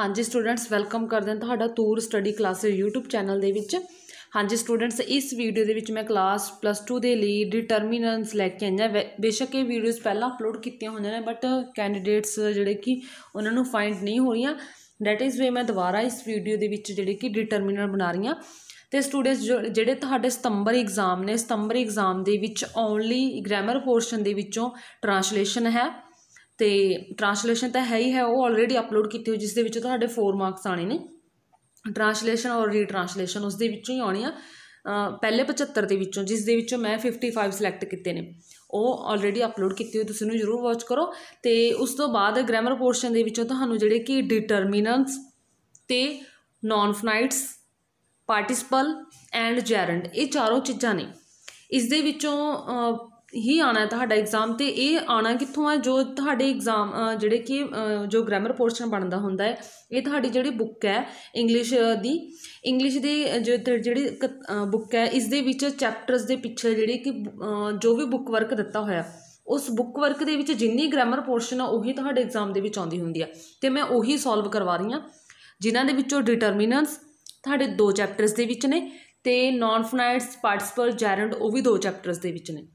ਹਾਂਜੀ students welcome ਕਰਦੇ ਹਾਂ ਤੁਹਾਡਾ ਤੂਰ ਸਟੱਡੀ ਕਲਾਸੇ YouTube ਚੈਨਲ ਦੇ ਵਿੱਚ ਹਾਂਜੀ ਸਟੂਡੈਂਟਸ ਇਸ ਵੀਡੀਓ ਦੇ ਵਿੱਚ ਮੈਂ ਕਲਾਸ ਪਲੱਸ 2 ਦੇ ਲਈ ਡਿਟਰਮੀਨੈਂਟਸ ਲੈ ਕੇ ਆਈਆਂ ਬੇਸ਼ੱਕ ਇਹ ਵੀਡੀਓਜ਼ ਪਹਿਲਾਂ ਅਪਲੋਡ ਕੀਤੀਆਂ ਹੋਈਆਂ ਨੇ ਬਟ ਕੈਂਡੀਡੇਟਸ ਜਿਹੜੇ ਕਿ ਉਹਨਾਂ ਨੂੰ ਫਾਈਂਡ ਨਹੀਂ ਹੋ ਰਹੀਆਂ ਦੈਟ ਇਜ਼ ਵੇ ਮੈਂ ਦੁਬਾਰਾ ਇਸ ਵੀਡੀਓ ਦੇ ਵਿੱਚ ਜਿਹੜੇ ਕਿ ਡਿਟਰਮੀਨੈਂਟ ਬਣਾ ਰਹੀਆਂ ਤੇ ਸਟੂਡੈਂਟਸ ਜਿਹੜੇ ਤੁਹਾਡੇ ਸਤੰਬਰ ਐਗਜ਼ਾਮ ਨੇ ਸਤੰਬਰ ਐਗਜ਼ਾਮ ਦੇ ਵਿੱਚ ਓਨਲੀ ਗ੍ਰਾਮਰ ਪੋਰਸ਼ਨ ਦੇ ਵਿੱਚੋਂ ਟ੍ਰਾਂਸਲੇਸ਼ਨ ਹੈ ਤੇ ਟਰਾਂਸਲੇਸ਼ਨ ਤਾਂ ਹੈ ਹੀ ਹੈ ਉਹ ਆਲਰੇਡੀ ਅਪਲੋਡ ਕੀਤੀ ਹੋਈ ਜਿਸ ਦੇ ਵਿੱਚ ਤੁਹਾਡੇ 4 ਮਾਰਕਸ ਆਣੇ ਨੇ ਟਰਾਂਸਲੇਸ਼ਨ ਔਰ ਰੀਟ੍ਰਾਂਸਲੇਸ਼ਨ ਉਸ ਦੇ ਵਿੱਚੋਂ ਹੀ ਆਉਣੀ ਆ ਪਹਿਲੇ 75 ਦੇ ਵਿੱਚੋਂ ਜਿਸ ਦੇ ਵਿੱਚੋਂ ਮੈਂ 55 ਸਿਲੈਕਟ ਕੀਤੇ ਨੇ ਉਹ ਆਲਰੇਡੀ ਅਪਲੋਡ ਕੀਤੀ ਹੋਈ ਤੁਸੀਂ ਉਹਨੂੰ ਜ਼ਰੂਰ ਵਾਚ ਕਰੋ ਤੇ ਉਸ ਤੋਂ ਬਾਅਦ ਗ੍ਰਾਮਰ ਪੋਰਸ਼ਨ ਦੇ ਵਿੱਚੋਂ ਤੁਹਾਨੂੰ ਜਿਹੜੇ ਕਿ ਡਿਟਰਮੀਨੈਂਟਸ ਤੇ ਨਾਨ ਫਨਾਈਟਸ ਪਾਰਟਿਸਪਲ ਐਂਡ ਜੈਰੰਡ ਇਹ ਚਾਰੋਂ ਚੀਜ਼ਾਂ ਨੇ ਇਸ ਦੇ ਵਿੱਚੋਂ ਹੀ ਆਣਾ ਤੁਹਾਡਾ ਐਗਜ਼ਾਮ ਤੇ ਇਹ ਆਣਾ ਕਿੱਥੋਂ ਆ ਜੋ ਤੁਹਾਡੇ ਐਗਜ਼ਾਮ ਜਿਹੜੇ ਕਿ ਜੋ ਗ੍ਰਾਮਰ ਪੋਰਸ਼ਨ ਬਣਦਾ ਹੁੰਦਾ ਹੈ ਇਹ ਤੁਹਾਡੀ ਜਿਹੜੀ ਬੁੱਕ ਹੈ ਇੰਗਲਿਸ਼ ਦੀ ਇੰਗਲਿਸ਼ ਦੀ ਜਿਹੜੀ ਬੁੱਕ ਹੈ ਇਸ ਦੇ ਵਿੱਚ ਚੈਪਟਰਸ ਦੇ ਪਿੱਛੇ ਜਿਹੜੇ ਕਿ ਜੋ ਵੀ ਬੁੱਕ ਵਰਕ ਦਿੱਤਾ ਹੋਇਆ ਉਸ ਬੁੱਕ ਵਰਕ ਦੇ ਵਿੱਚ ਜਿੰਨੀ ਗ੍ਰਾਮਰ ਪੋਰਸ਼ਨ ਆ ਉਹੀ ਤੁਹਾਡੇ ਐਗਜ਼ਾਮ ਦੇ ਵਿੱਚ ਆਉਂਦੀ ਹੁੰਦੀ ਆ ਤੇ ਮੈਂ ਉਹੀ ਸੋਲਵ ਕਰਵਾ ਰਹੀ ਆ ਜਿਨ੍ਹਾਂ ਦੇ ਵਿੱਚੋਂ ਡਿਟਰਮੀਨੈਂਟਸ ਤੁਹਾਡੇ ਦੋ ਚੈਪਟਰਸ ਦੇ ਵਿੱਚ ਨੇ ਤੇ ਨਾਨ ਫੋਨਾਈਟਸ ਪਾਰਟਿਸਪਲ ਜੈਰੰਡ ਉਹ ਵੀ ਦੋ ਚੈਪਟਰਸ ਦੇ ਵਿੱਚ ਨੇ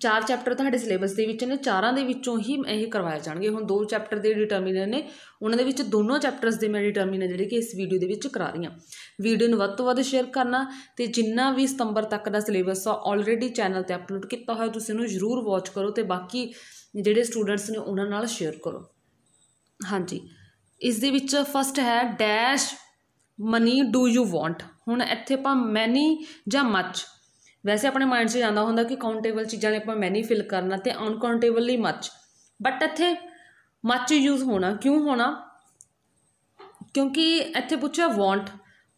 ਚਾਰ ਚੈਪਟਰ ਤੁਹਾਡੇ ਸਿਲੇਬਸ ਦੇ ਵਿੱਚ ਨੇ ਚਾਰਾਂ ਦੇ ਵਿੱਚੋਂ ਹੀ ਇਹ ਕਰਵਾਏ ਜਾਣਗੇ ਹੁਣ ਦੋ ਚੈਪਟਰ ਦੇ ਡਿਟਰਮੀਨਰ ਨੇ ਉਹਨਾਂ ਦੇ ਵਿੱਚ ਦੋਨੋਂ ਚੈਪਟਰਸ ਦੇ ਮੈਂ ਡਿਟਰਮੀਨਰ ਜਿਹੜੇ ਕਿ ਇਸ ਵੀਡੀਓ ਦੇ ਵਿੱਚ ਕਰਾ ਰਹੀ ਹਾਂ ਵੀਡੀਓ ਨੂੰ ਵੱਧ ਤੋਂ ਵੱਧ ਸ਼ੇਅਰ ਕਰਨਾ ਤੇ ਜਿੰਨਾ ਵੀ ਸਤੰਬਰ ਤੱਕ ਦਾ ਸਿਲੇਬਸ ਆ ਆਲਰੇਡੀ ਚੈਨਲ ਤੇ ਅਪਲੋਡ ਕੀਤਾ ਹੋਇਆ ਤੁਸੀਂ ਉਹਨੂੰ ਜ਼ਰੂਰ ਵਾਚ ਕਰੋ ਤੇ ਬਾਕੀ ਜਿਹੜੇ ਸਟੂਡੈਂਟਸ ਨੇ ਉਹਨਾਂ ਨਾਲ ਸ਼ੇਅਰ ਕਰੋ ਹਾਂਜੀ ਇਸ ਦੇ ਵਿੱਚ ਫਸਟ ਹੈ dash money do you want ਹੁਣ ਇੱਥੇ ਆਪਾਂ ਮੈਨੀ ਜਾਂ ਮੱਚ ਵੈਸੇ ਆਪਣੇ ਮਾਈਂਡ 'ਚ ਜਾਂਦਾ ਹੁੰਦਾ ਕਿ ਕਾਊਂਟੇਬਲ ਚੀਜ਼ਾਂ ਨੇ ਆਪਾਂ ਮੈਨੀ ਫਿਲ ਕਰਨਾ ਤੇ ਅਨਕਾਊਂਟੇਬਲ ਮੱਚ ਬਟ ਇੱਥੇ ਮੱਚ ਯੂਜ਼ ਹੋਣਾ ਕਿਉਂ ਹੋਣਾ ਕਿਉਂਕਿ ਇੱਥੇ ਪੁੱਛਿਆ ਵਾਂਟ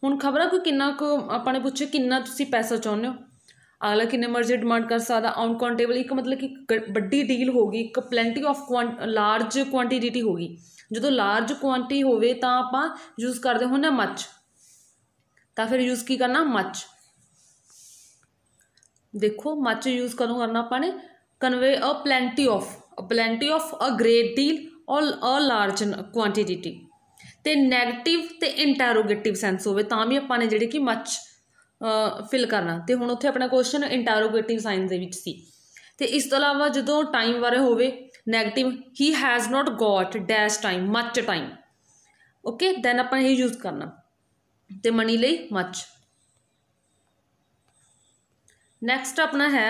ਹੁਣ ਖਬਰ ਆ ਕੋਈ ਕਿੰਨਾ ਕੋ ਆਪਾਂ ਨੇ ਪੁੱਛਿਆ ਕਿੰਨਾ ਤੁਸੀਂ ਪੈਸਾ ਚਾਹੁੰਦੇ ਹੋ ਅਗਲਾ ਕਿੰਨੇ ਮਰਜ਼ੀ ਡਿਮਾਂਡ ਕਰ ਸਕਦਾ ਅਨਕਾਊਂਟੇਬਲ ਇੱਕ ਮਤਲਬ ਕਿ ਵੱਡੀ ਡੀਲ ਹੋਗੀ ਇੱਕ ਪਲੈਂਟੀ ਆਫ ਲਾਰਜ ਕੁਆਂਟੀਟੀ ਹੋਗੀ ਜਦੋਂ ਲਾਰਜ ਕੁਆਂਟੀ ਹੋਵੇ ਤਾਂ ਆਪਾਂ ਯੂਜ਼ ਕਰਦੇ ਹੁੰਨਾ ਮੱਚ ਤਾਂ ਫਿਰ ਯੂਜ਼ ਕੀ ਕਰਨਾ ਮੱਚ ਦੇਖੋ ਮੱਚ ਯੂਜ਼ ਕਦੋਂ ਕਰਨਾ ਆਪਾਂ ਨੇ convey a plenty of a plenty of a great deal or a large quantity ਤੇ ਨੈਗੇਟਿਵ ਤੇ ਇੰਟਰੋਗੇਟਿਵ ਸੈਂਸ ਹੋਵੇ ਤਾਂ ਵੀ ਆਪਾਂ ਨੇ ਜਿਹੜੇ ਕਿ ਮੱਚ ਫਿਲ ਕਰਨਾ ਤੇ ਹੁਣ ਉੱਥੇ ਆਪਣਾ ਕੁਐਸਚਨ ਇੰਟਰੋਗੇਟਿਵ ਸਾਈਨ ਦੇ ਵਿੱਚ ਸੀ ਤੇ ਇਸ ਤੋਂ ਇਲਾਵਾ ਜਦੋਂ ਟਾਈਮ ਬਾਰੇ ਹੋਵੇ negative he has not got dash time much time okay then ਆਪਾਂ ਇਹ ਯੂਜ਼ ਕਰਨਾ ਤੇ ਮਨੀ ਲਈ ਮੱਚ ਨੈਕਸਟ ਆਪਣਾ ਹੈ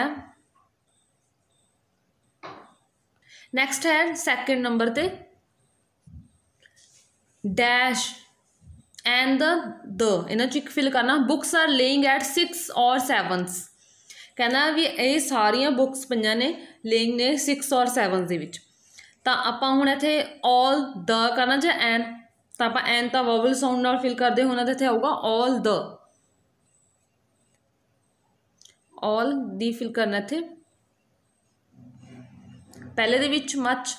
ਨੈਕਸਟ ਹੈ ਸੈਕਿੰਡ ਨੰਬਰ ਤੇ ਡੈਸ਼ ਐਂਡ ਦ ਦ ਇਹਨਾਂ ਚ ਇੱਕ ਫਿਲ ਕਰਨਾ ਬੁక్స్ ਆਰ ਲੇਇੰਗ ਐਟ 6 ਔਰ 7 ਕਹਿੰਦਾ ਵੀ ਇਹ ਸਾਰੀਆਂ ਬੁక్స్ ਪਈਆਂ ਨੇ ਲੇਇੰਗ ਨੇ 6 ਔਰ 7 ਦੇ ਵਿੱਚ ਤਾਂ ਆਪਾਂ ਹੁਣ ਇੱਥੇ ਆਲ ਦ ਕਰਨਾ ਜਾਂ ਐਨ ਤਾਂ ਆਪਾਂ ਐਨ ਤਾਂ ਵੋਵਲ ਸਾਊਂਡ ਨਾਲ ਫਿਲ ਕਰਦੇ ਹੋਣਾ ਤੇ ਇੱਥੇ ਆਊਗਾ ਆਲ ਦ ਆਲ ਦੀ ਫਿਲ ਕਰਨਾ ਇੱਥੇ ਪਹਿਲੇ ਦੇ ਵਿੱਚ ਮੱਚ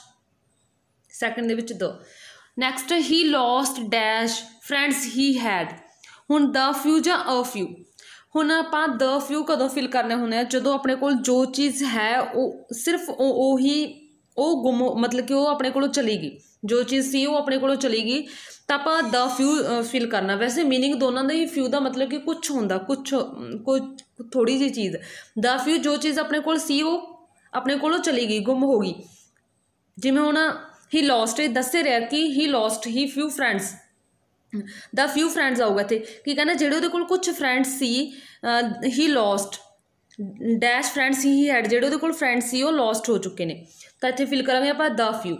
ਸੈਕੰਡ ਦੇ ਵਿੱਚ ਦੋ next he lost dash friends he had ਹੁਣ ਦਾ ਫਿਊ ਜਾਂ ਅ ਫਿਊ ਹੁਣ ਆਪਾਂ ਦਾ ਫਿਊ ਕਦੋਂ ਫਿਲ ਕਰਨੇ ਹੁੰਦੇ ਆ ਜਦੋਂ ਆਪਣੇ ਕੋਲ ਜੋ ਚੀਜ਼ ਹੈ ਉਹ ਸਿਰਫ ਉਹ ਉਹੀ ਉਹ ਗੁੰਮ ਮਤਲਬ ਕਿ ਉਹ ਆਪਣੇ ਕੋਲੋਂ ਚਲੀ ਗਈ ਜੋ ਚੀਜ਼ ਸੀ ਉਹ ਆਪਣੇ ਕੋਲੋਂ ਚਲੀ ਗਈ ਤਾਂ ਆਪਾਂ ਦਾ ਫਿਊ ਫਿਲ ਕਰਨਾ ਵੈਸੇ मीनिंग ਦੋਨਾਂ ਦਾ ਹੀ ਫਿਊ ਦਾ ਮਤਲਬ ਕਿ ਕੁਝ ਹੁੰਦਾ ਕੁਝ ਕੋਈ ਥੋੜੀ ਜੀ ਚੀਜ਼ ਦਾ ਫਿਊ ਜੋ ਚੀਜ਼ ਆਪਣੇ ਕੋਲ ਸੀ ਉਹ ਆਪਣੇ ਕੋਲੋਂ ਚਲੀ ਗਈ ਗੁੰਮ ਹੋ ਗਈ ਜਿਵੇਂ ਹੁਣ ਹੀ ਲੌਸਟ ਇਹ ਦੱਸੇ ਰਿਹਾ ਕਿ he lost he few friends the few friends ਆਊਗਾ ਤੇ ਕੀ ਕਹਿੰਦਾ ਜਿਹੜੇ ਉਹਦੇ ਕੋਲ ਕੁਝ ਫਰੈਂਡਸ ਸੀ he lost dash friends he had ਜਿਹੜੇ ਉਹਦੇ ਕੋਲ ਫਰੈਂਡਸ ਸੀ ਉਹ ਲੋਸਟ ਹੋ ਚੁੱਕੇ ਨੇ ਤਾਂ ਇੱਥੇ ਫਿਲ ਕਰਾਂਗੇ ਆਪਾਂ the few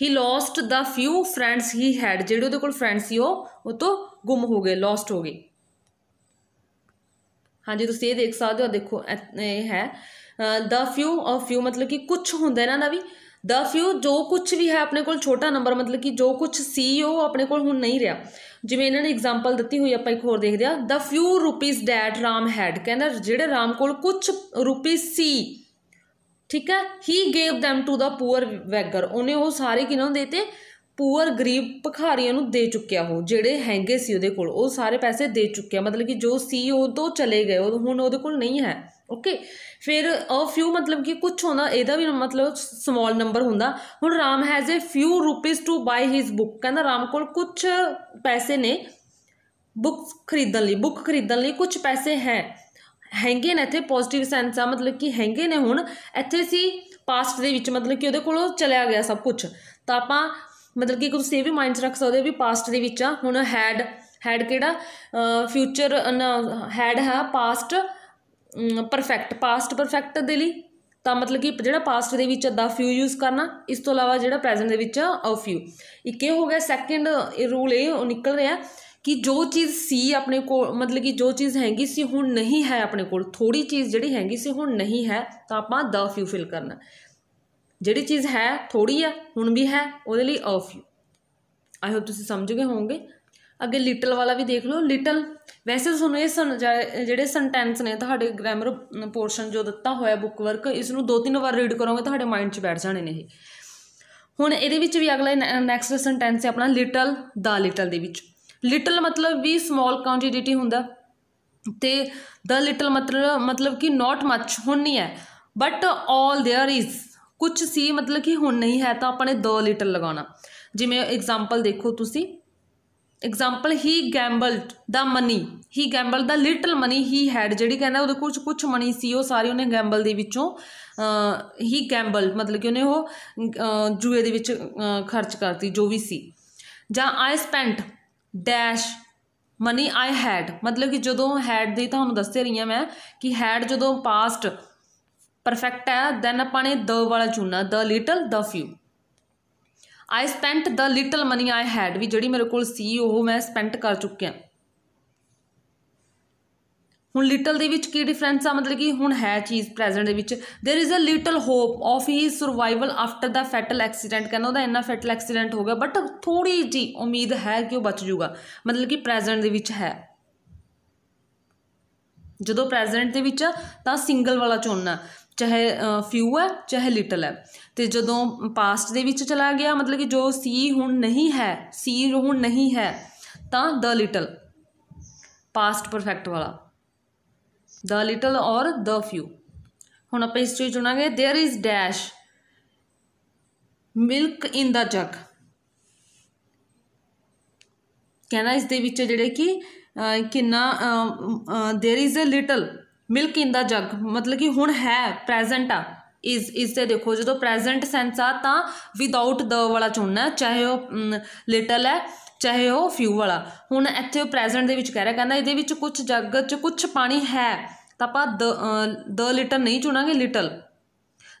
he lost the few friends he had ਜਿਹੜੇ ਉਹਦੇ ਕੋਲ ਫਰੈਂਡਸ ਸੀ ਉਹ ਉਹ ਤੋਂ ਗੁੰਮ ਹੋ ਗਏ ਲੋਸਟ ਹੋ ਗਏ ਹਾਂਜੀ ਤੁਸੀਂ ਇਹ ਦੇਖ ਸਕਦੇ ਹੋ ਦੇਖੋ ਇਹ ਹੈ ਦਾ ਫਿਊ ਆਫ ਫਿਊ ਮਤਲਬ ਕਿ ਕੁਝ ਹੁੰਦਾ ਇਹਨਾਂ ਦਾ ਵੀ ਦਾ ਫਿਊ ਜੋ ਕੁਝ ਵੀ ਹੈ ਆਪਣੇ ਕੋਲ ਛੋਟਾ ਨੰਬਰ ਮਤਲਬ ਕਿ ਜੋ ਕੁਝ ਸੀ ਉਹ ਆਪਣੇ ਕੋਲ ਹੁਣ ਨਹੀਂ ਰਿਹਾ ਜਿਵੇਂ ਇਹਨਾਂ ਨੇ ਐਗਜ਼ਾਮਪਲ ਦਿੱਤੀ ਹੋਈ ਆਪਾਂ ਇੱਕ ਹੋਰ ਦੇਖਦੇ ਆ the few rupees that Ram had ਕਹਿੰਦਾ ਜਿਹੜੇ ਰਾਮ ਕੋਲ ਕੁਝ ਰੁਪੀਸ ਸੀ ਠੀਕ ਹੈ he gave them to the poor beggar ਉਹਨੇ ਉਹ ਸਾਰੇ ਕਿਹਨਾਂ ਨੂੰ ਤੇ ਪੂਅਰ ਗਰੀਬ ਭਖਾਰੀਆਂ ਨੂੰ ਦੇ ਚੁੱਕਿਆ ਉਹ ਜਿਹੜੇ ਹੈਂਗੇ ਸੀ ਉਹਦੇ ਕੋਲ ਉਹ ਸਾਰੇ ਪੈਸੇ ਦੇ ਚੁੱਕਿਆ ਮਤਲਬ ਕਿ ਜੋ ਸੀ ਉਹ ਤੋਂ ਚਲੇ ਗਏ ਉਹ ਹੁਣ ਉਹਦੇ ਕੋਲ ਨਹੀਂ ਹੈ ਓਕੇ ਫਿਰ ਅ ਫਿਊ ਮਤਲਬ ਕਿ ਕੁਝ ਹੁੰਦਾ ਇਹਦਾ ਵੀ ਮਤਲਬ ਸਮਾਲ ਨੰਬਰ ਹੁੰਦਾ ਹੁਣ Ram has a few rupees to buy his book ਕਹਿੰਦਾ ਰਾਮ ਕੋਲ ਕੁਝ ਪੈਸੇ ਨੇ ਬੁੱਕਸ ਖਰੀਦਣ ਲਈ ਬੁੱਕ ਖਰੀਦਣ ਲਈ ਕੁਝ ਪੈਸੇ ਹੈ ਹੈਂਗੇ ਨੇ ਇੱਥੇ ਪੋਜ਼ਿਟਿਵ ਸੈਂਸ ਆ ਮਤਲਬ ਕਿ ਹੈਂਗੇ ਨੇ ਹੁਣ ਇੱਥੇ ਸੀ ਪਾਸਟ ਦੇ ਵਿੱਚ ਮਤਲਬ ਕਿ ਉਹਦੇ ਕੋਲੋਂ ਚਲਿਆ ਗਿਆ ਸਭ ਕੁਝ ਤਾਂ ਆਪਾਂ ਮਤਲਬ ਕਿ ਤੁਸੀਂ ਇਹ ਵੀ ਮਾਈਂਡ 'ਚ ਰੱਖ ਸਕਦੇ ਹੋ ਵੀ ਪਾਸਟ ਦੇ ਵਿੱਚ ਆ ਹੁਣ ਹੈਡ ਹੈਡ ਕਿਹੜਾ ਫਿਊਚਰ ਹੈਡ ਹੈ ਪਾਸਟ ਪਰਫੈਕਟ ਪਾਸਟ ਪਰਫੈਕਟ ਦੇ ਲਈ ਤਾਂ ਮਤਲਬ ਕਿ ਜਿਹੜਾ ਪਾਸਟ ਦੇ ਵਿੱਚ ਦਾ ਫਿਊ ਯੂਜ਼ ਕਰਨਾ ਇਸ ਤੋਂ ਇਲਾਵਾ ਜਿਹੜਾ ਪ੍ਰੈਜ਼ੈਂਟ ਦੇ ਵਿੱਚ ਆ ਫਿਊ ਇੱਕ ਇਹ ਹੋ ਗਿਆ ਸੈਕੰਡ ਰੂਲ ਇਹ ਨਿਕਲ ਰਿਹਾ ਕਿ ਜੋ ਚੀਜ਼ ਸੀ ਆਪਣੇ ਕੋਲ ਮਤਲਬ ਕਿ ਜੋ ਚੀਜ਼ ਹੈਗੀ ਸੀ ਹੁਣ ਨਹੀਂ ਹੈ ਆਪਣੇ ਕੋਲ ਥੋੜੀ ਚੀਜ਼ ਜਿਹੜੀ ਹੈਗੀ ਸੀ ਹੁਣ ਨਹੀਂ ਹੈ ਤਾਂ ਆਪਾਂ ਦਾ ਫਿਊ ਫਿਲ ਕਰਨਾ ਜਿਹੜੀ ਚੀਜ਼ ਹੈ ਥੋੜੀ ਆ ਹੁਣ ਵੀ ਹੈ ਉਹਦੇ ਲਈ ਆ ਫਿਊ ਆਈ ਹੋਪ ਤੁਸੀਂ ਸਮਝ ਗਏ ਹੋਵੋਗੇ ਅੱਗੇ ਲਿਟਲ ਵਾਲਾ ਵੀ ਦੇਖ ਲਓ ਲਿਟਲ ਵੈਸੇ ਤੁਹਾਨੂੰ ਇਹ ਜਿਹੜੇ ਸੈਂਟੈਂਸ ਨੇ ਤੁਹਾਡੇ ਗ੍ਰਾਮਰ ਪੋਰਸ਼ਨ ਜੋ ਦਿੱਤਾ ਹੋਇਆ ਬੁੱਕ ਵਰਕ ਇਸ ਨੂੰ ਦੋ ਤਿੰਨ ਵਾਰ ਰੀਡ ਕਰੋਗੇ ਤੁਹਾਡੇ ਮਾਈਂਡ 'ਚ ਬੈਠ ਜਾਣੇ ਨੇ ਇਹ ਹੁਣ ਇਹਦੇ ਵਿੱਚ ਵੀ ਅਗਲਾ ਨੈਕਸਟ ਸੈਂਟੈਂਸ ਹੈ ਆਪਣਾ ਲਿਟਲ ਦਾ ਲਿਟਲ ਦੇ ਵਿੱਚ ਲਿਟਲ ਮਤਲਬ ਵੀ ਸਮਾਲ ਕੁਆਂਟੀਟੀ ਹੁੰਦਾ ਤੇ ਦਾ ਲਿਟਲ ਮਤਲਬ ਮਤਲਬ ਕਿ ਨਾਟ ਮੱਚ ਹੁਣ ਨਹੀਂ ਹੈ ਬਟ ਆਲ देयर ਇਜ਼ ਕੁਝ ਸੀ ਮਤਲਬ ਕਿ ਹੁਣ ਨਹੀਂ ਹੈ ਤਾਂ ਆਪਾਂ ਨੇ ਦੋ ਲਿਟਲ ਲਗਾਉਣਾ ਜਿਵੇਂ ਐਗਜ਼ਾਮਪਲ ਦੇਖੋ ਤੁਸੀਂ example he gambled the money he gambled the little money he had ਜਿਹੜੀ ਕਹਿੰਦਾ ਉਹਦੇ ਕੋਲ ਕੁਝ ਮਨੀ ਸੀ ਉਹ ਸਾਰੀ ਉਹਨੇ ਗੈਂਬਲ ਦੇ ਵਿੱਚੋਂ ਹੀ ਗੈਂਬਲ ਮਤਲਬ ਕਿ ਉਹਨੇ ਉਹ ਜੂਏ ਦੇ ਵਿੱਚ ਖਰਚ ਕਰਤੀ ਜੋ ਵੀ ਸੀ ਜਾਂ I spent dash money I had ਮਤਲਬ ਕਿ ਜਦੋਂ ਹੈਡ ਦੀ ਤੁਹਾਨੂੰ ਦੱਸ ਰਹੀ ਹਾਂ ਮੈਂ ਕਿ ਹੈਡ ਜਦੋਂ ਪਾਸਟ ਪਰਫੈਕਟ ਹੈ ਦੈਨ ਆਪਾਂ ਨੇ ਦ ਵਾਲਾ ਚੁਣਨਾ the little the few I spent the little money I had ਵੀ ਜਿਹੜੀ ਮੇਰੇ ਕੋਲ ਸੀ ਉਹ ਮੈਂ ਸਪੈਂਟ ਕਰ ਚੁੱਕਿਆ ਹੁਣ ਲਿਟਲ ਦੇ ਵਿੱਚ ਕੀ ਡਿਫਰੈਂਸ ਆ ਮਤਲਬ ਕਿ ਹੁਣ ਹੈ ਚੀਜ਼ ਪ੍ਰੈਜ਼ੈਂਟ ਦੇ ਵਿੱਚ there is a little hope of he survival after the fatal accident ਕਹਿੰਦਾ ਉਹਦਾ ਇੰਨਾ ਫੈਟਲ ਐਕਸੀਡੈਂਟ ਹੋ ਗਿਆ ਬਟ ਥੋੜੀ ਜੀ ਉਮੀਦ ਹੈ ਕਿ ਉਹ ਬਚ ਜਾਊਗਾ ਮਤਲਬ ਕਿ ਪ੍ਰੈਜ਼ੈਂਟ ਦੇ ਵਿੱਚ ਹੈ ਜਦੋਂ ਪ੍ਰੈਜ਼ੈਂਟ ਦੇ ਵਿੱਚ ਤਾਂ ਸਿੰਗਲ ਵਾਲਾ ਚੁਣਨਾ चाहे फ्यू है चाहे लिटल है तो जो पास्ट के चला गया मतलब कि जो सी हूँ नहीं है सी हूँ नहीं है तो द लिटल पास्ट परफेक्ट वाला द लिटल और द फ्यू हूँ आप हिस्ट्री चुना there is dash milk in the jug कहना इस जेडे कि किन्ना there is a little milk in the jug ਮਤਲਬ ਕਿ ਹੁਣ ਹੈ ਪ੍ਰੈਜ਼ੈਂਟ ਆ ਇਸ ਇਸ ਤੇ ਦੇਖੋ ਜਦੋਂ ਪ੍ਰੈਜ਼ੈਂਟ ਸੈਂਸ ਆ ਤਾਂ ਵਿਦਆਊਟ ਦ ਵਾਲਾ ਚੁਣਨਾ ਚਾਹੇ ਉਹ ਲਿਟਲ ਹੈ ਚਾਹੇ ਉਹ ਫਿਊ ਵਾਲਾ ਹੁਣ ਇੱਥੇ ਉਹ ਪ੍ਰੈਜ਼ੈਂਟ ਦੇ ਵਿੱਚ ਕਹਿ ਰਿਹਾ ਕਹਿੰਦਾ ਇਹਦੇ ਵਿੱਚ ਕੁਝ ਜੱਗ 'ਚ ਕੁਝ ਪਾਣੀ ਹੈ ਤਾਂ ਆਪਾਂ ਦ ਦ ਲਿਟਲ ਨਹੀਂ ਚੁਣਾਂਗੇ ਲਿਟਲ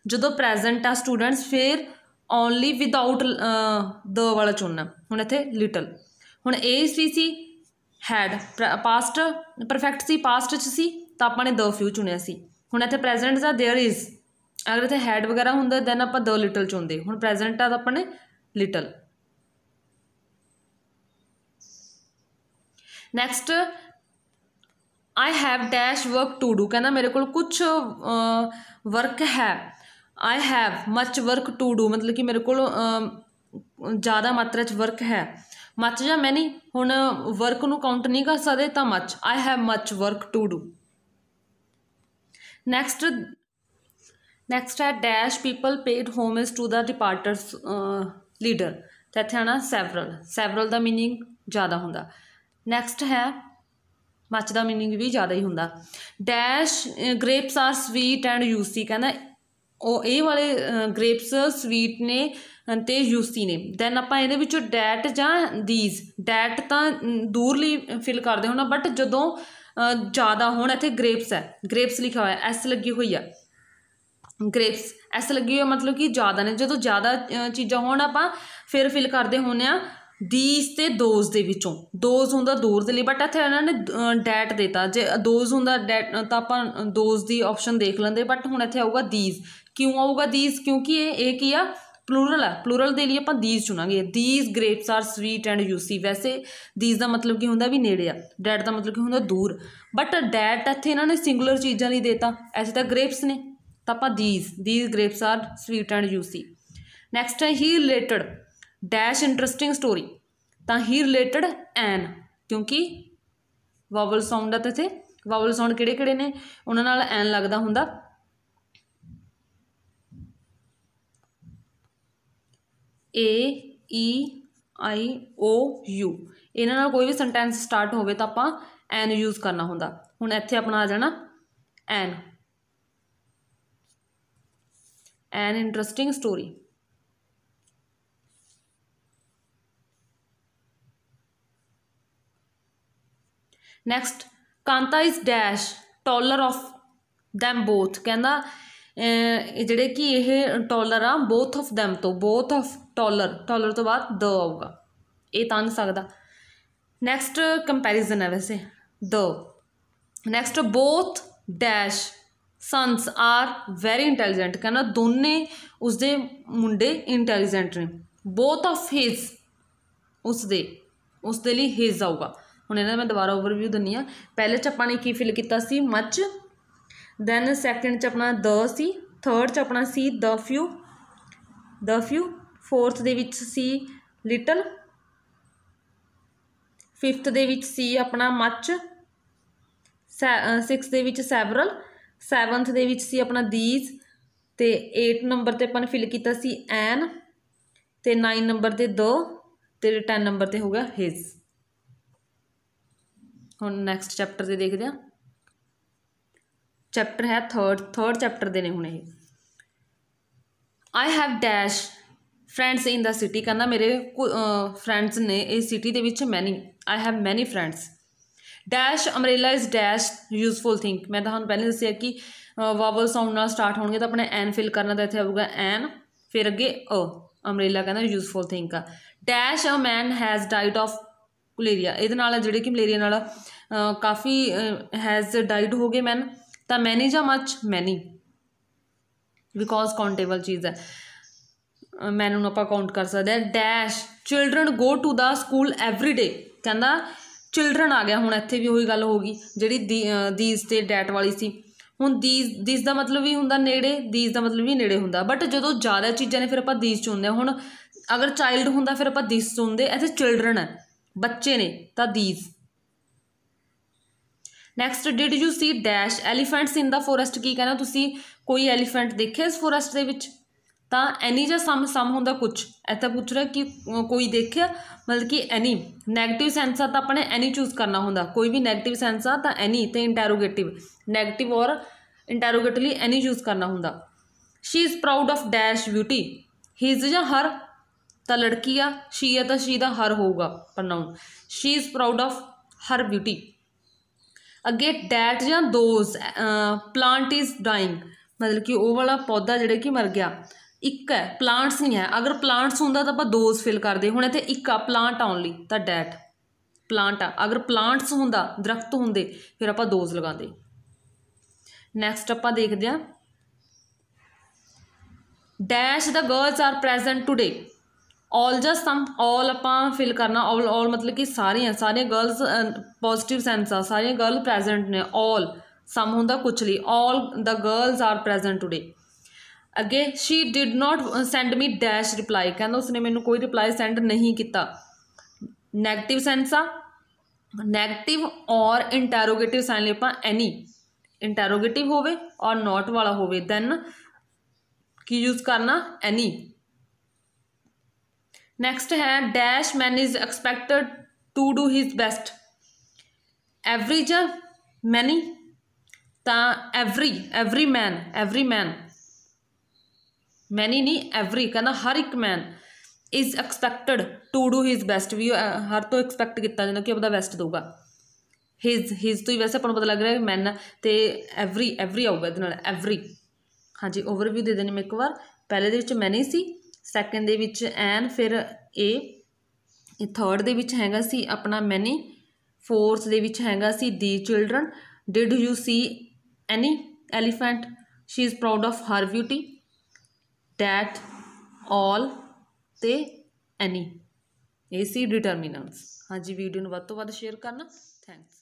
ਜਦੋਂ ਪ੍ਰੈਜ਼ੈਂਟ ਆ ਸਟੂਡੈਂਟਸ ਫਿਰ ਓਨਲੀ ਵਿਦਆਊਟ ਦ ਵਾਲਾ ਚੁਣਨਾ ਹੁਣ ਇੱਥੇ ਲਿਟਲ ਹੁਣ ਏ ਸੀ ਸੀ ਹੈਡ ਪਾਸਟ ਪਰਫੈਕਟ ਸੀ ਪਾਸਟ 'ਚ ਸੀ ਤਾਂ ਆਪਾਂ ਨੇ ਦ ਫਿਊ ਚੁਣਿਆ ਸੀ ਹੁਣ ਇੱਥੇ ਪ੍ਰੈਜ਼ੈਂਟ ਦਾ देयर ਇਜ਼ ਅਗਰ ਇੱਥੇ ਹੈਡ ਵਗੈਰਾ ਹੁੰਦਾ ਦੈਨ ਆਪਾਂ ਦ ਲਿਟਲ ਚੁਣਦੇ ਹੁਣ ਪ੍ਰੈਜ਼ੈਂਟ ਆ ਤਾਂ ਆਪਾਂ ਨੇ little next I have dash work to do ਕਹਿੰਦਾ ਮੇਰੇ ਕੋਲ ਕੁਝ ਵਰਕ ਹੈ I have much work to do ਮਤਲਬ ਕਿ ਮੇਰੇ ਕੋਲ ਜ਼ਿਆਦਾ ਮਾਤਰਾ 'ਚ ਵਰਕ ਹੈ ਮੱਚ ਜਾਂ ਮੈਨੀ ਹੁਣ ਵਰਕ ਨੂੰ ਕਾਊਂਟ ਨਹੀਂ ਕਰ ਸਕਦੇ ਤਾਂ much I have much work to do next next ਹੈ dash people paid homage to the departed leader ਤੇ ਇੱਥੇ ਆਣਾ ਸੈਵਰਲ ਸੈਵਰਲ ਦਾ मीनिंग ਜ਼ਿਆਦਾ ਹੁੰਦਾ ਨੈਕਸਟ ਹੈ ਮੱਚ ਦਾ मीनिंग ਵੀ ਜ਼ਿਆਦਾ ਹੀ ਹੁੰਦਾ dash grapes are sweet and juicy ਕਹਿੰਦਾ ਉਹ ਇਹ ਵਾਲੇ ਗ੍ਰੇਪਸ ਸਵੀਟ ਨੇ ਤੇ ਯੂਸੀ ਨੇ ਦੈਨ ਆਪਾਂ ਇਹਦੇ ਵਿੱਚੋਂ ਡੈਟ ਜਾਂ ਦੀਜ਼ ਡੈਟ ਤਾਂ ਦੂਰ ਲਈ ਫਿਲ ਕਰਦੇ ਹੋਣਾ ਬਟ ਜਦੋਂ ਜ਼ਿਆਦਾ ਹੋਣ ਇੱਥੇ ਗ੍ਰੇਪਸ ਹੈ ਗ੍ਰੇਪਸ ਲਿਖਿਆ ਹੋਇਆ ਐਸ ਲੱਗੀ ਹੋਈ ਆ ਗ੍ਰੇਪਸ ਐਸ ਲੱਗੀ ਹੋਇਆ ਮਤਲਬ ਕਿ ਜ਼ਿਆਦਾ ਨੇ ਜਦੋਂ ਜ਼ਿਆਦਾ ਚੀਜ਼ਾਂ ਹੋਣ ਆਪਾਂ ਫਿਰ ਫਿਲ ਕਰਦੇ ਹੁੰਨੇ ਆ ਦੀਸ ਤੇ ਦੋਸ ਦੇ ਵਿੱਚੋਂ ਦੋਸ ਹੁੰਦਾ ਦੂਰ ਦੇ ਲਈ ਬਟ ਇੱਥੇ ਇਹਨਾਂ ਨੇ ਡੈਟ ਦਿੱਤਾ ਜੇ ਦੋਸ ਹੁੰਦਾ ਡੈਟ ਤਾਂ ਆਪਾਂ ਦੋਸ ਦੀ ਆਪਸ਼ਨ ਦੇਖ ਲੈਂਦੇ ਬਟ ਹੁਣ ਇੱਥੇ ਆਊਗਾ ਦੀਸ ਕਿਉਂ ਆਊਗਾ ਦੀਸ ਕਿਉਂਕਿ ਇਹ ਇਹ ਕੀ ਆ ਪਲੂਰਲ ਆ ਪਲੂਰਲ ਦੇ ਲਈ ਆਪਾਂ ਦੀਸ ਚੁਣਾਂਗੇ these grapes are sweet and juicy ਵੈਸੇ ਦੀਸ ਦਾ ਮਤਲਬ ਕੀ ਹੁੰਦਾ ਵੀ ਨੇੜੇ ਆ ਡੈਟ ਦਾ ਮਤਲਬ ਕੀ ਹੁੰਦਾ ਦੂਰ ਬਟ ਡੈਟ ਇੱਥੇ ਇਹਨਾਂ ਨੇ ਸਿੰਗੂਲਰ ਚੀਜ਼ਾਂ ਲਈ ਦੇਤਾ ਐਸੇ ਤਾਂ ਗ੍ਰੇਪਸ ਨੇ ਤਾਂ ਆਪਾਂ these these grapes are sweet and juicy next ਹੈ he related dash interesting story ਤਾਂ ਹੀ ਰਿਲੇਟਡ ਐਨ ਕਿਉਂਕਿ ਵਾਵਲ ਸਾਊਂਡ ਆ ਤੇ ਇਥੇ ਵਾਵਲ ਸਾਊਂਡ ਕਿਹੜੇ ਕਿਹੜੇ ਨੇ ਉਹਨਾਂ ਨਾਲ ਐਨ ਲੱਗਦਾ ਹੁੰਦਾ ਏ ਈ ਆਈ ਓ ਯੂ ਇਹਨਾਂ ਨਾਲ ਕੋਈ ਵੀ ਸੈਂਟੈਂਸ ਸਟਾਰਟ ਹੋਵੇ ਤਾਂ ਆਪਾਂ ਐਨ ਯੂਜ਼ ਕਰਨਾ ਹੁੰਦਾ ਹੁਣ ਇੱਥੇ ਆਪਣਾ ਆ ਜਾਣਾ an an interesting story next Kanta is dash taller of them both ਕਹਿੰਦਾ ਜਿਹੜੇ ਕਿ ਇਹ ਟੋਲਰ ਆ ਬੋਥ ਆਫ ਦੈਮ ਤੋਂ ਬੋਥ ਆਫ ਟੋਲਰ ਟੋਲਰ ਤੋਂ ਬਾਅਦ ਦ ਆਊਗਾ ਇਹ ਤਾਂ ਨਹੀਂ ਸਕਦਾ ਨੈਕਸਟ ਕੰਪੈਰੀਜ਼ਨ ਹੈ ਵੈਸੇ the next both dash sons are very intelligent ਕਹਿੰਦਾ ਦੋਨੇ ਉਸਦੇ ਮੁੰਡੇ ਇੰਟੈਲੀਜੈਂਟ ਨੇ ਬੋਥ ਆਫ ਹਿਸ ਉਸਦੇ ਉਸਦੇ ਲਈ ਹਿਸ ਆਊਗਾ ਹੁਣ ਇਹਨਾਂ ਦਾ ਮੈਂ ਦੁਬਾਰਾ ਓਵਰਵਿਊ ਦਿੰਨੀ ਆ ਪਹਿਲੇ ਚ ਆਪਾਂ ਨੇ ਕੀ ਫਿਲ ਕੀਤਾ ਸੀ ਮੱਚ ਦੈਨ ਸੈਕਿੰਡ 'ਚ ਆਪਣਾ ਦ ਸੀ ਥਰਡ 'ਚ ਆਪਣਾ ਸੀ ਦ ਫਿਊ ਦ ਫਿਊ ਫੋਰਥ ਦੇ ਵਿੱਚ ਸੀ ਲਿਟਲ ਫਿਫਥ ਦੇ ਵਿੱਚ ਸੀ ਆਪਣਾ ਮੱਚ ਸਿਕਸਥ ਦੇ ਵਿੱਚ ਸੈਵਰਲ ਸੈਵਨਥ ਦੇ ਵਿੱਚ ਸੀ ਆਪਣਾ ਦੀਸ ਤੇ 8 ਨੰਬਰ ਤੇ ਆਪਾਂ ਨੇ ਫਿਲ ਕੀਤਾ ਸੀ ਐਨ ਤੇ 9 ਨੰਬਰ ਤੇ ਦੋ ਤੇ 10 ਨੰਬਰ ਤੇ ਹੋ ਗਿਆ ਹਿਸ ਹੁਣ ਨੈਕਸਟ ਚੈਪਟਰ ਤੇ ਦੇਖਦੇ ਹਾਂ ਚੈਪਟਰ ਹੈ 3rd 3rd ਚੈਪਟਰ ਦੇ ਨੇ ਹੁਣ ਇਹ I have dash friends in the city ਕਹਿੰਦਾ ਮੇਰੇ ਫਰੈਂਡਸ ਨੇ ਇਹ ਸਿਟੀ ਦੇ ਵਿੱਚ many I have many friends dash umbrella is dash useful thing ਮੈਂ ਤੁਹਾਨੂੰ ਪਹਿਲੇ ਦੱਸਿਆ ਕਿ ਵਾਵਲ ਸਾਊਂਡ ਨਾਲ ਸਟਾਰਟ ਹੋਣਗੇ ਤਾਂ ਆਪਣੇ ਐਨ ਫਿਲ ਕਰਨਾ ਤਾਂ ਇੱਥੇ ਆਊਗਾ ਐਨ ਫਿਰ ਅੱਗੇ ਅ ਅਮਰੇਲਾ ਕਹਿੰਦਾ ਯੂਸਫੁਲ ਥਿੰਗ ਆ dash a man has died of cholera ਇਹਦੇ ਨਾਲ ਜਿਹੜੇ ਕਿ ਮਲੇਰੀਆ ਨਾਲ ਕਾਫੀ ਹੈਜ਼ ਡਾਈਡ ਹੋ ਗਏ ਮੈਨ ਤਾਂ ਮੈਨੀ ਜਾਂ ਮੱਚ ਮੈਨੀ ਬਿਕੋਜ਼ ਕਾਉਂਟੇਬਲ ਚੀਜ਼ ਹੈ ਨੂੰ ਆਪਾਂ ਕਾਊਂਟ ਕਰ ਸਕਦੇ ਆ dash children go to the school every day ਕਹਿੰਦਾ ਚਿਲड्रन ਆ ਗਿਆ ਹੁਣ ਇੱਥੇ ਵੀ ਉਹੀ ਗੱਲ ਹੋ ਗਈ ਜਿਹੜੀ ਦੀਸ ਤੇ ਡੈਟ ਵਾਲੀ ਸੀ ਹੁਣ ਦੀਸ ਦੀਸ ਦਾ ਮਤਲਬ ਵੀ ਹੁੰਦਾ ਨੇੜੇ ਦੀਸ ਦਾ ਮਤਲਬ ਵੀ ਨੇੜੇ ਹੁੰਦਾ ਬਟ ਜਦੋਂ ਜ਼ਿਆਦਾ ਚੀਜ਼ਾਂ ਨੇ ਫਿਰ ਆਪਾਂ ਦੀਸ ਚੁਣਦੇ ਹੁਣ ਅਗਰ ਚਾਈਲਡ ਹੁੰਦਾ ਫਿਰ ਆਪਾਂ ਦੀਸ ਚੁਣਦੇ ਇੱਥੇ ਚਿਲड्रन ਹੈ ਬੱਚੇ ਨੇ ਤਾਂ these next did you see dash elephants in the forest ਕੀ ਕਹਿੰਦਾ ਤੁਸੀਂ ਕੋਈ ਐਲੀਫੈਂਟ ਦੇਖਿਆ ਇਸ ਫੋਰੈਸਟ ਦੇ ਵਿੱਚ ਤਾਂ ਐਨੀ ਜਾਂ ਸਮ ਸਮ ਹੁੰਦਾ ਕੁਝ ਐਤਾ ਪੁੱਛ ਰਿਹਾ ਕਿ ਕੋਈ ਦੇਖਿਆ ਮਤਲਬ ਕਿ ਐਨੀ 네ਗੇਟਿਵ ਸੈਂਸ ਆ ਤਾਂ ਆਪਣੇ ਐਨੀ ਚੂਜ਼ ਕਰਨਾ ਹੁੰਦਾ ਕੋਈ ਵੀ 네ਗੇਟਿਵ ਸੈਂਸ ਆ ਤਾਂ ਐਨੀ ਤੇ ਇੰਟਰੋਗੇਟਿਵ 네ਗੇਟਿਵ ਔਰ ਇੰਟਰੋਗੇਟਿਵਲੀ ਐਨੀ ਯੂਜ਼ ਕਰਨਾ ਹੁੰਦਾ she is proud of dash beauty he is ਜਾਂ ਹਰ ਤਾਂ ਲੜਕੀ ਆ ਸ਼ੀ ਆ ਤਾਂ ਸ਼ੀ ਦਾ ਹਰ ਹੋਊਗਾ pronoun she is proud of her beauty ਅੱਗੇ ਡੈਟ ਜਾਂ ਦੋਸ ਪਲਾਂਟ ਇਜ਼ ਡਾਈਂਗ ਮਤਲਬ ਕਿ ਉਹ ਵਾਲਾ ਪੌਦਾ ਜਿਹੜਾ ਕਿ ਮਰ ਗਿਆ ਇੱਕ ਹੈ ਪਲਾਂਟਸ ਨਹੀਂ ਹੈ ਅਗਰ ਪਲਾਂਟਸ ਹੁੰਦਾ ਤਾਂ ਆਪਾਂ ਦੋਸ ਫਿਲ ਕਰਦੇ ਹੁਣ ਇੱਥੇ ਇੱਕ ਆ ਪਲਾਂਟ ਓਨਲੀ ਤਾਂ ਡੈਟ ਪਲਾਂਟ ਆ ਅਗਰ ਪਲਾਂਟਸ ਹੁੰਦਾ ਦਰਖਤ ਹੁੰਦੇ ਫਿਰ ਆਪਾਂ ਦੋਸ ਲਗਾਉਂਦੇ ਨੈਕਸਟ ਆਪਾਂ ਦੇਖਦੇ ਆ dash the girls are present today all just some all ਆਪਾਂ ਫਿਲ ਕਰਨਾ ਆਲ ਆਲ ਮਤਲਬ ਕਿ ਸਾਰੀਆਂ ਸਾਰੀਆਂ ਗਰਲਸ ਪੋਜ਼ਿਟਿਵ ਸੈਂਸ ਆ ਸਾਰੀਆਂ ਗਰਲ ਪ੍ਰੈਜ਼ੈਂਟ ਨੇ ਆਲ ਸਮ ਹੁੰਦਾ ਕੁਛ ਲਈ all the girls are present today ਅਗੇ she did not send me dash reply ਕਹਿੰਦਾ ਉਸਨੇ ਮੈਨੂੰ ਕੋਈ ਰਿਪਲਾਈ ਸੈਂਡ ਨਹੀਂ ਕੀਤਾ 네ਗੇਟਿਵ ਸੈਂਸ ਆ 네ਗੇਟਿਵ ਔਰ ਇੰਟਰੋਗੇਟਿਵ ਸਾਈਨ ਲਈ ਆਪਾਂ ਐਨੀ ਇੰਟਰੋਗੇਟਿਵ ਹੋਵੇ ਔਰ ਨਾਟ ਵਾਲਾ ਹੋਵੇ ਦੈਨ ਕੀ ਯੂਜ਼ ਕਰਨਾ ਐਨੀ ਨੈਕਸਟ ਹੈ dash man is expected to do his best average many ਤਾਂ every every man every man many ਨਹੀਂ ਐਵਰੀ ਕਹਿੰਦਾ ਹਰ ਇੱਕ man is expected to do his best ਵੀ ਹਰ ਤੋਂ ਐਕਸਪੈਕਟ ਕੀਤਾ ਜਾਂਦਾ ਕਿ ਆਪਦਾ ਬੈਸਟ ਦੇਊਗਾ ਹਿਸ ਹਿਸ ਤੋਂ ਹੀ ਵੈਸੇ ਆਪਾਂ ਨੂੰ ਪਤਾ ਲੱਗ ਰਿਹਾ ਹੈ ਮੈਨ ਤੇ ਐਵਰੀ ਐਵਰੀ ਆਊਗਾ ਇਹਦੇ ਨਾਲ ਐਵਰੀ ਹਾਂਜੀ ਓਵਰਵਿਊ ਦੇ ਦੇਣੀ ਮੈਂ ਇੱਕ ਵਾਰ ਪਹਿਲੇ ਦੇ ਵਿੱਚ ਮੈਨੀ ਸੀ ਸੈਕਿੰਡ ਦੇ ਵਿੱਚ ਐਨ ਫਿਰ ਏ ਇਹ ਥਰਡ ਦੇ ਵਿੱਚ ਹੈਗਾ ਸੀ ਆਪਣਾ ਮੈਨੀ ਫੋਰਥ ਦੇ ਵਿੱਚ ਹੈਗਾ ਸੀ the children did you see any elephant she is proud of her beauty that all ਤੇ ਐਨੀ ਇਹ ਸੀ ਡਿਟਰਮੀਨੈਂਟਸ ਹਾਂਜੀ ਵੀਡੀਓ ਨੂੰ ਵੱਧ ਤੋਂ ਵੱਧ ਸ਼ੇਅਰ ਕਰਨਾ ਥੈਂਕਸ